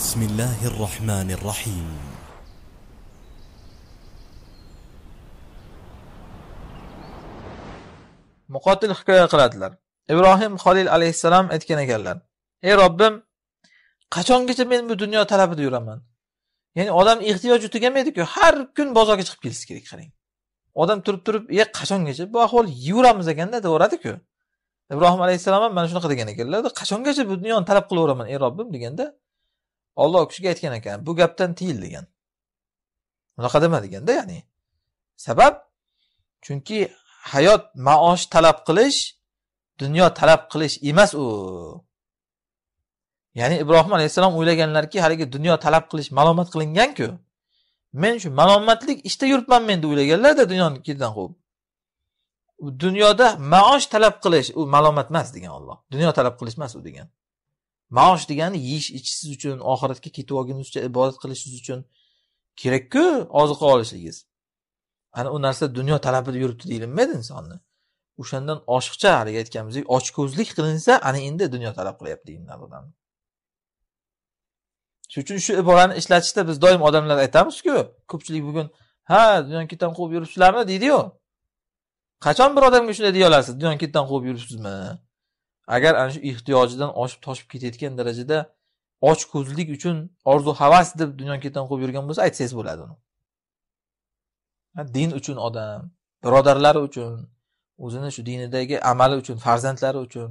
بسم الله الرحمن الرحيم muqotil hikoya qiladilar ibrohim xolil alayhissalom aytgan ekanlar ey robbim qachongacha men bu dunyo talabida yuraman ya'ni odam ehtiyoji tugamaydiku har kun bozorga chiqib kelishi kerak qarang odam turib turib e qachongacha bu ahvol yuramiz ekanda deyaveradiku ibrohim alayhissalom ham mana shunaqa degan ekanlar qachongacha bu dunyoni talab qilaveraman ey robbim deganda Alloh kishiga aytgan ekan bu gapdan tiyil degan unaqa dema deganda ya'ni sabab chunki hayot maosh talab qilish dunyo talab qilish emas u ya'ni ibrohim alayhissalom o'ylaganlarki haligi dunyo talab qilish malomat qilinganku men shu malomatlik ishda işte yuribman men deb o'ylaganlarda dunyonikidan quvib dunyoda maosh talab qilish u malomat emas degan olloh dunyo talab qilish emas u degan maosh degani yeyish ichishingiz uchun oxiratga ketib uchun ibodat qilishingiz uchun kerakku oziqa olishligingiz ana u narsa dunyo talabida yuribdi deyilmaydi insonni o'shandan oshiqcha haligi aytganimizdek ochko'zlik qilinsa ana endi dunyo talab qilyapti deyiladi odamni shuning uchun shu iborani ishlatishda biz doim odamlar aytamizku ko'pchilik bugun ha dunyoni ketidan quvib yuribsizlarmi deydiyu qachon bir odamga shunday deya olasiz dunyoni ketidan quvib yuribsizmi agar ana shu ehtiyojidan oshib toshib ketayotgan darajada och ko'zlik uchun orzu havas deb dunyo ketidan quvib yurgan bo'lsa aytsangiz bo'ladi uni din uchun odam birodarlari uchun o'zini shu dinidagi amali uchun farzandlari uchun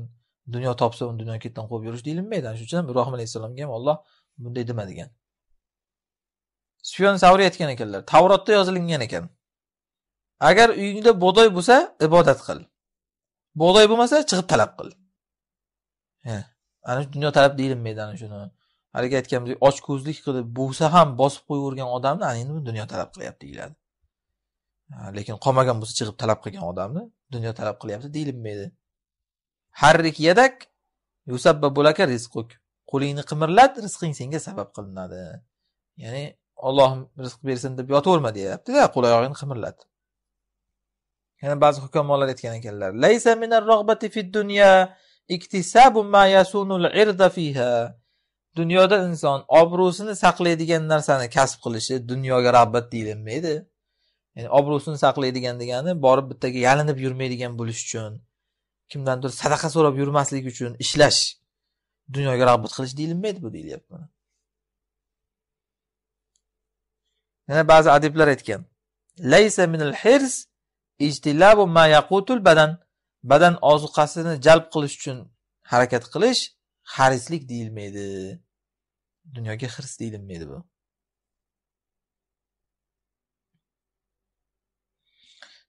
dunyo topsa uni dunyo ketidan quvib yurish deyilmaydi shuning uchun ham ibrohim alayhissalomga ham olloh bunday dema degan sufyon savriy aytgan ekanlar tavrotda yozilingan ekan agar uyingda bug'doy bo'lsa ibodat qil bug'doy bo'lmasa chiqib talab qil ana shu dunyo talab deyilmaydi ana shuni haligi aytganimizdek ochko'zlik qilib bo'lsa ham bosib qo'yavergan odamni ana endi dunyo talab qilyapti deyiladi lekin qolmagan bo'lsa chiqib talab qilgan odamni dunyo talab qilyapti deyilmaydi harrik yadak yusabba bo'laka rizquk qo'lingni qimirlat rizqing senga sabab qilinadi ya'ni ollohim rizq bersin deb yotaverma deyaptida qo'l oyog'ingni qimirlat yana ba'zi hukamolar aytgan ekanlar laysa minar fid dunya iktisabu ma yasunul irda fiha dunyoda inson obro'sini saqlaydigan narsani kasb qilishi dunyoga rag'bat deyilmaydi ya'ni obro'sini saqlaydigan degani borib bittaga yalinib yurmaydigan bo'lish uchun kimdandir sadaqa so'rab yurmaslik uchun ishlash dunyoga rag'bat qilish deyilmaydi bu deyilyapti yana ba'zi adiblar aytgan laysa minal hirs ijtilabu ma yaqutul badan badan ozuqasini jalb qilish uchun harakat qilish harislik deyilmaydi dunyoga hirs deyilmaydi bu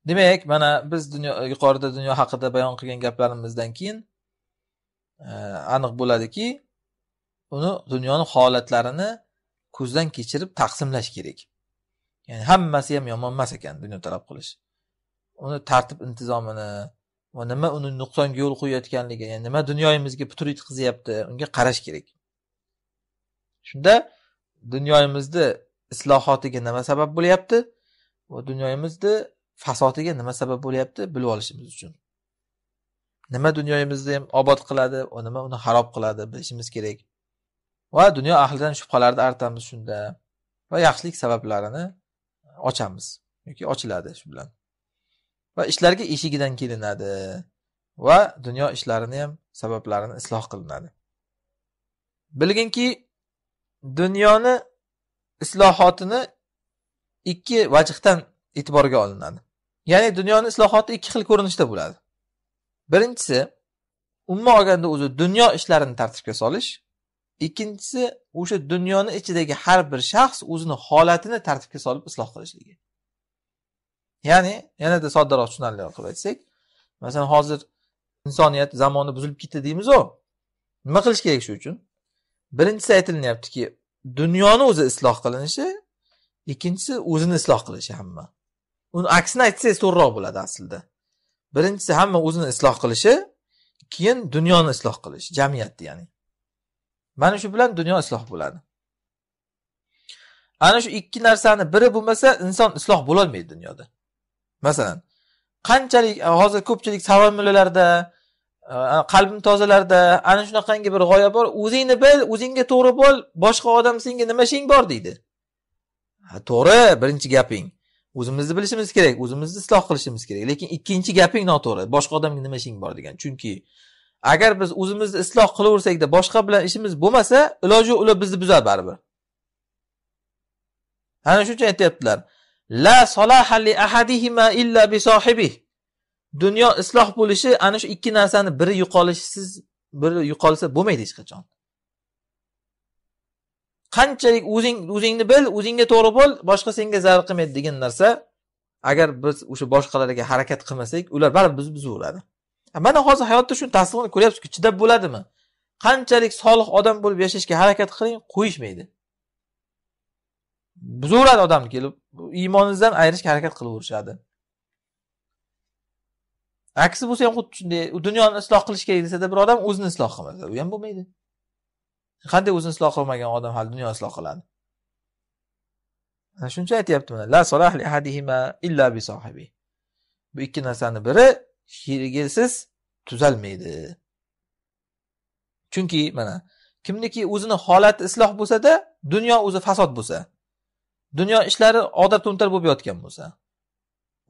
demak mana biz dunyo yuqorida dunyo haqida bayon qilgan gaplarimizdan keyin e, aniq bo'ladiki uni dunyoni holatlarini ko'zdan kechirib taqsimlash kerak ya'ni hammasi ham yomon emas ekan dunyo talab qilish uni tartib intizomini va nima uni nuqsonga yo'l qo'yayotganligi ya'ni nima dunyoyimizga putur yetkazyapti unga qarash kerak shunda dunyoyimizni islohotiga nima sabab bo'lyapti va dunyoyimizni fasodiga nima sabab bo'lyapti bilib olishimiz uchun nima dunyoyimizni ham obod qiladi va nima uni harob qiladi bilishimiz kerak va dunyo ahlidan shubhalarni artamiz shunda va yaxshilik sabablarini ochamiz yoki ochiladi shu bilan va ishlarga eshigidan kelinadi va dunyo ishlarini ham sabablarini isloh qilinadi bilginki dunyoni islohotini ikki vajhdan e'tiborga olinadi ya'ni dunyoni islohoti ikki xil ko'rinishda bo'ladi birinchisi umuman olganda o'zi dunyo ishlarini tartibga solish ikkinchisi o'sha dunyoni ichidagi har bir shaxs o'zini holatini tartibga solib isloh qilishligi ya'ni yanada soddaroq tushunarliroq qilib aytsak masalan hozir insoniyat zamoni buzilib ketdi deymizu nima qilish kerak shu uchun birinchisi aytilinyaptiki dunyoni o'zi isloh qilinishi ikkinchisi o'zini isloh qilishi hamma uni aksini aytsangiz to'g'riroq bo'ladi aslida birinchisi hamma o'zini isloh qilishi keyin dunyoni isloh qilish jamiyatni ya'ni mana shu bilan dunyo isloh bo'ladi ana shu ikki narsani biri bo'lmasa inson isloh bo'lolmaydi dunyoda masalan qanchalik e, hozir ko'pchilik savol mullalarda e, qalbim tozalarda ana shunaqangi bir g'oya bor o'zingni bil o'zingga to'g'ri bo'l boshqa odam senga nima ishing bor deydi ha to'g'ri birinchi gaping o'zimizni bilishimiz kerak o'zimizni isloh qilishimiz kerak lekin ikkinchi gaping noto'g'ri boshqa odamga nima ishing bor degan chunki agar biz o'zimizni isloh qilaversakda boshqa bilan ishimiz bo'lmasa iloji yo'q ular bizni buzadi baribir ana shuning uchun aytyaptilar La solaha li ahadihima illa bi sohibih. Dunyo isloh bo'lishi ana shu ikki narsani biri yo'qolishsiz, biri yo'qolsa bo'lmaydi hech qachon. Qanchalik o'zing o'zingni bil, o'zingga to'g'ri bo'l, boshqa senga zarar qilmaydi degan narsa agar biz o'sha boshqalarga harakat qilmasak, ular baribir bizni buzaveradi. Mana hozir hayotda shuni ta'sirini ko'ryapsizku, chidab bo'ladimi? Qanchalik solih odam bo'lib yashashga harakat qiling, qo'yishmaydi. buzaveradi odamni kelib iymoningizdan ayrishga harakat qilaverishadi aksi bo'lsa ham xuddi shunday dunyoni isloh qilish kerak desada bir odam o'zini isloh qilmasa u ham bo'lmaydi qanday o'zini isloh qilmagan odam hali dunyoni isloh qiladi shuning uchun aytyapti mana la solah li ahadihima illa bi sohibi bu ikki narsani biri sherigisiz tuzalmaydi chunki mana kimniki o'zini holati isloh bo'lsada dunyo o'zi fasod bo'lsa dunyo ishlari odat to'ntar bo'lib yotgan bo'lsa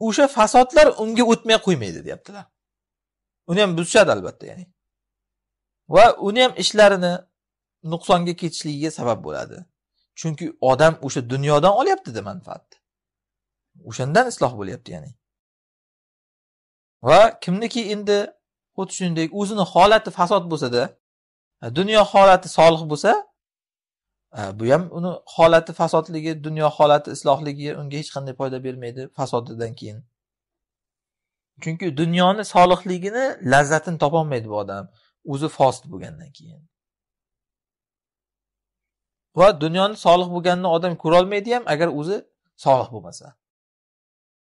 o'sha fasodlar unga o'tmay qo'ymaydi deyaptilar uni ham buzishadi albatta ya'ni va uni ham ishlarini nuqsonga ketishligiga sabab bo'ladi chunki odam o'sha dunyodan olyaptida manfaatni o'shandan isloh bo'lyapti ya'ni va kimniki endi xuddi shuningdek o'zini holati fasod bo'lsada dunyo holati solih bo'lsa Э, bu ham uni holati fasodligi dunyo holati islohligi unga hech qanday foyda bermaydi fasodidan keyin chunki dunyoni solihligini lazzatini topolmaydi bu odam o'zi fosil bo'lgandan keyin va dunyoni solih bo'lganini odam ko'rolmaydi ham agar o'zi solih bo'lmasa